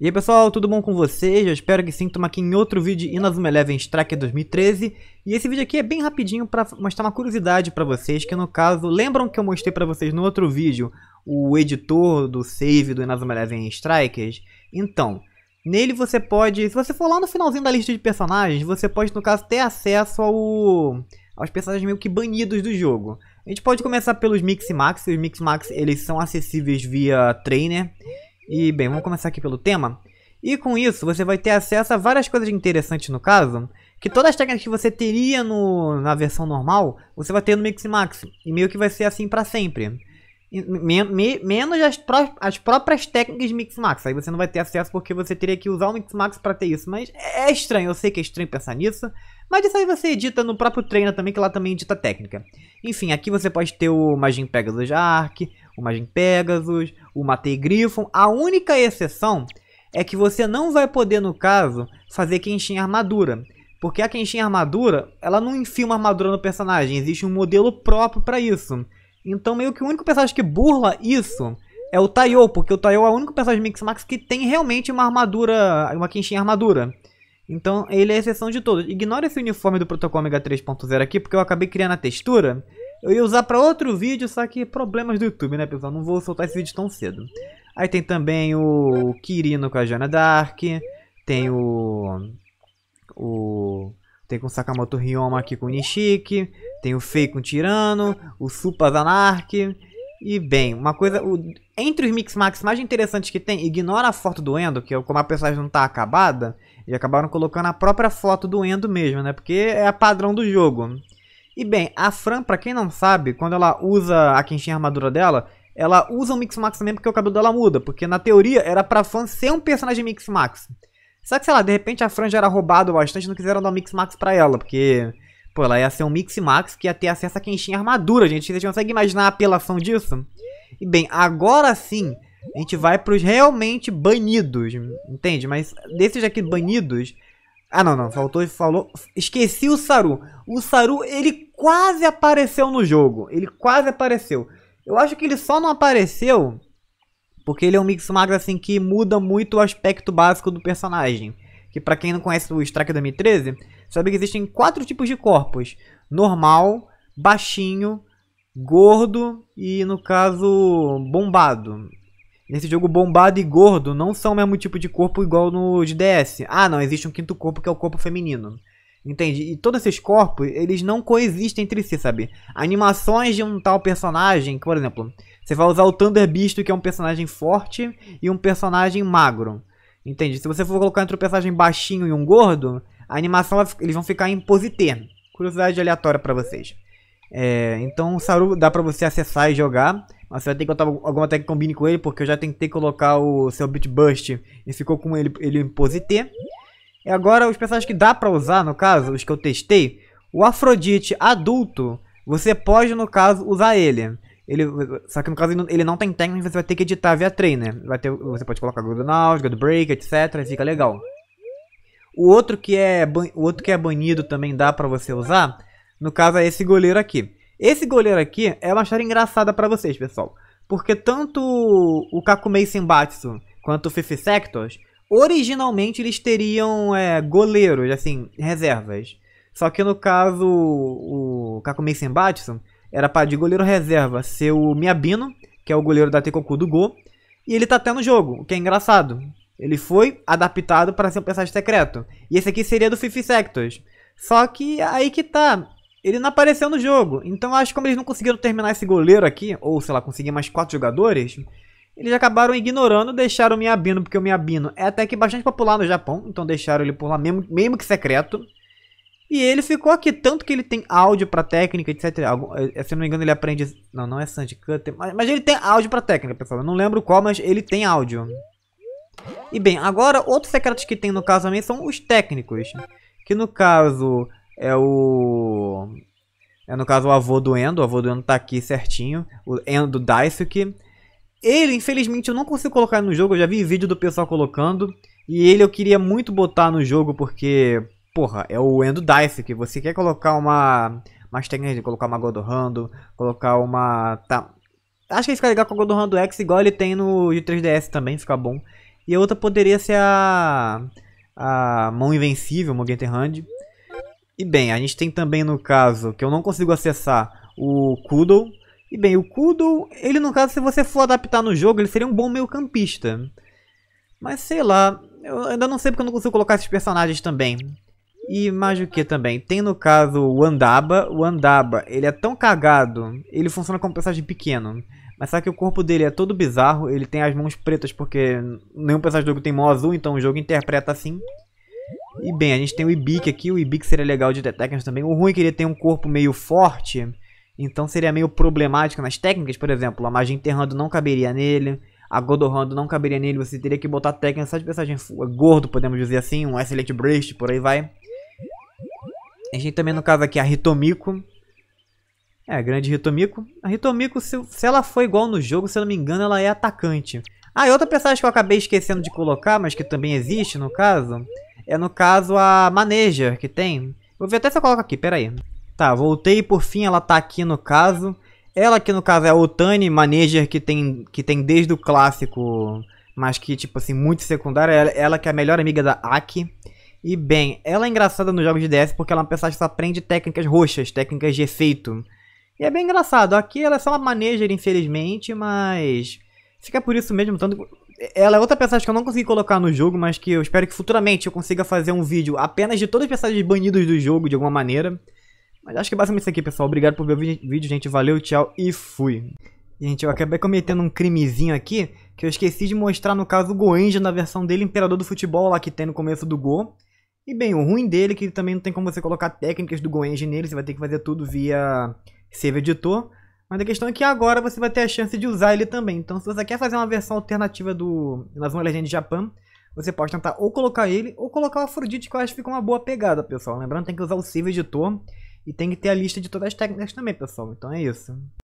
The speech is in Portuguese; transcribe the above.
E aí pessoal, tudo bom com vocês? Eu espero que sim, estamos aqui em outro vídeo de Inazuma Eleven Striker 2013 E esse vídeo aqui é bem rapidinho para mostrar uma curiosidade para vocês Que no caso, lembram que eu mostrei para vocês no outro vídeo O editor do save do Inazuma Eleven Strikers? Então, nele você pode, se você for lá no finalzinho da lista de personagens Você pode no caso ter acesso ao, aos personagens meio que banidos do jogo A gente pode começar pelos Mix e Max, os Mix e Max eles são acessíveis via Trainer e bem, vamos começar aqui pelo tema. E com isso você vai ter acesso a várias coisas interessantes no caso, que todas as técnicas que você teria no, na versão normal, você vai ter no Mix Max. E meio que vai ser assim para sempre. Me, me, menos as, pró as, próprias técnicas Mix Max. Aí você não vai ter acesso porque você teria que usar o Mix Max para ter isso. Mas é, é estranho, eu sei que é estranho pensar nisso. Mas isso aí você edita no próprio treino também, que lá também edita técnica. Enfim, aqui você pode ter o Magin Pegasus Arc, o magin Pegasus, o Matei griffon A única exceção é que você não vai poder, no caso, fazer Kenshin armadura. Porque a Kenshin armadura, ela não enfia uma armadura no personagem, existe um modelo próprio para isso. Então meio que o único personagem que burla isso é o Taiyo, porque o Taiyo é o único personagem Mix Max que tem realmente uma armadura, uma Kenshin armadura. Então ele é a exceção de todos. Ignora esse uniforme do protocolo Omega 3.0 aqui, porque eu acabei criando a textura eu ia usar para outro vídeo, só que problemas do YouTube, né, pessoal? Não vou soltar esse vídeo tão cedo. Aí tem também o Kirino com a Joana Dark. Tem o... O... Tem com o Sakamoto Ryoma aqui com o Nishiki. Tem o Fei com o Tirano. O Supas Anark. E bem, uma coisa... O, entre os Mix Max mais interessantes que tem, ignora a foto do Endo, que é como a personagem não tá acabada, e acabaram colocando a própria foto do Endo mesmo, né? Porque é a padrão do jogo. E bem, a Fran, pra quem não sabe, quando ela usa a quinchinha armadura dela, ela usa o Mix Max também porque o cabelo dela muda. Porque na teoria era pra Fran ser um personagem Mix Max. Só que, sei lá, de repente a Fran já era roubada bastante não quiseram dar o Mix Max pra ela, porque... Pô, ela ia ser um Mix Max que ia ter acesso a quenchinha armadura, gente. Vocês conseguem imaginar a apelação disso? E bem, agora sim, a gente vai pros realmente banidos, entende? Mas desses aqui banidos... Ah, não, não, faltou, falou... Esqueci o Saru. O Saru, ele quase apareceu no jogo. Ele quase apareceu. Eu acho que ele só não apareceu porque ele é um mix magro assim que muda muito o aspecto básico do personagem. Que para quem não conhece o Strike 2013, sabe que existem quatro tipos de corpos: normal, baixinho, gordo e no caso bombado. Nesse jogo bombado e gordo não são o mesmo tipo de corpo igual no de DS. Ah, não, existe um quinto corpo que é o corpo feminino. Entende? E todos esses corpos, eles não coexistem entre si, sabe? Animações de um tal personagem, por exemplo, você vai usar o Thunder Beast, que é um personagem forte, e um personagem magro. Entende? Se você for colocar entre um personagem baixinho e um gordo, a animação eles vão ficar em posité. Curiosidade aleatória para vocês. É, então o Saru dá pra você acessar e jogar. Mas você vai ter que botar alguma tag que combine com ele, porque eu já tentei colocar o seu Bust e ficou com ele, ele em posité. E agora os personagens que dá pra usar, no caso, os que eu testei, o Afrodite adulto, você pode, no caso, usar ele. Ele, só que no caso ele não tem técnica, você vai ter que editar via trainer. Vai ter, você pode colocar God Naus, God Break, etc. E fica legal. O outro que é, o outro que é banido também dá pra você usar. No caso é esse goleiro aqui. Esse goleiro aqui é uma história engraçada pra vocês, pessoal. Porque tanto o Kakumei Senbatsu quanto o Fifi Sectors Originalmente eles teriam é, goleiros, assim, reservas. Só que no caso, o Kakumei Senbatsu era para de goleiro reserva ser o Miabino, que é o goleiro da Tekoku do Go. E ele tá até no jogo, o que é engraçado. Ele foi adaptado para ser um personagem secreto. E esse aqui seria do Fifi Sectors. Só que aí que tá. Ele não apareceu no jogo. Então acho que como eles não conseguiram terminar esse goleiro aqui, ou sei lá, conseguir mais quatro jogadores, eles acabaram ignorando, deixaram o Miyabino, porque o Miyabino é até que bastante popular no Japão, então deixaram ele por lá, mesmo, mesmo que secreto. E ele ficou aqui, tanto que ele tem áudio pra técnica, etc. Eh, eh, se não me engano, ele aprende. Não, não é Sandy Cutter, mas, mas ele tem áudio pra técnica, pessoal. Eu não lembro qual, mas ele tem áudio. E bem, agora outros secretos que tem no caso também são os técnicos. Que no caso é o. É no caso o avô do Endo. O avô do Endo tá aqui certinho. O Endo Daisuke. Ele, infelizmente, eu não consigo colocar no jogo, eu já vi vídeo do pessoal colocando. E ele eu queria muito botar no jogo porque, porra, é o Endo Dice, que você quer colocar uma... Mas tem de colocar uma Godorando, colocar uma... Tá, acho que fica legal com a Godorando X, igual ele tem no de 3DS também, fica bom. E a outra poderia ser a... A Mão Invencível, Mugen Hand. E bem, a gente tem também no caso, que eu não consigo acessar, o Kudo e bem, o Kudo, ele no caso, se você for adaptar no jogo, ele seria um bom meio campista. Mas sei lá, eu ainda não sei porque eu não consigo colocar esses personagens também. E mais o que também? Tem no caso o Andaba. O Andaba, ele é tão cagado, ele funciona como um personagem pequeno. Mas sabe que o corpo dele é todo bizarro, ele tem as mãos pretas porque nenhum personagem do jogo tem mão azul, então o jogo interpreta assim. E bem, a gente tem o Ibik aqui, o Ibik seria legal de Detections também. O ruim é que ele tem um corpo meio forte, então seria meio problemático nas técnicas, por exemplo, a magia enterrando não caberia nele, a Godorando não caberia nele, você teria que botar técnica só de personagem gordo, podemos dizer assim, um Excellent Breast, por aí vai. A gente também no caso aqui a Ritomiko. É, a grande Ritomiko. A Ritomiko, se, se ela for igual no jogo, se eu não me engano, ela é atacante. Ah, e outra personagem que eu acabei esquecendo de colocar, mas que também existe no caso, é no caso a Manager, que tem. Vou ver até se eu coloco aqui, peraí. Tá, voltei por fim, ela tá aqui no caso. Ela que no caso é a Otani, manager que tem, que tem desde o clássico, mas que tipo assim, muito secundária. Ela, ela que é a melhor amiga da Aki. E bem, ela é engraçada nos jogos de DS porque ela é uma pessoa que só aprende técnicas roxas, técnicas de efeito. E é bem engraçado. Aqui ela é só uma manager, infelizmente, mas fica por isso mesmo. Tanto... Ela é outra personagem que eu não consegui colocar no jogo, mas que eu espero que futuramente eu consiga fazer um vídeo apenas de todas as personagens banidas do jogo de alguma maneira. Mas acho que é basicamente isso aqui, pessoal. Obrigado por ver o vídeo, gente. Valeu, tchau e fui. Gente, eu acabei cometendo um crimezinho aqui que eu esqueci de mostrar, no caso, o Goenja na versão dele, Imperador do Futebol, lá que tem no começo do Go. E bem, o ruim dele é que também não tem como você colocar técnicas do Goenja nele, você vai ter que fazer tudo via Save Editor. Mas a questão é que agora você vai ter a chance de usar ele também. Então, se você quer fazer uma versão alternativa do Nazuma Legend Japan, você pode tentar ou colocar ele ou colocar o Afrodite, que eu acho que fica uma boa pegada, pessoal. Lembrando, tem que usar o Save Editor. E tem que ter a lista de todas as técnicas também, pessoal. Então é isso.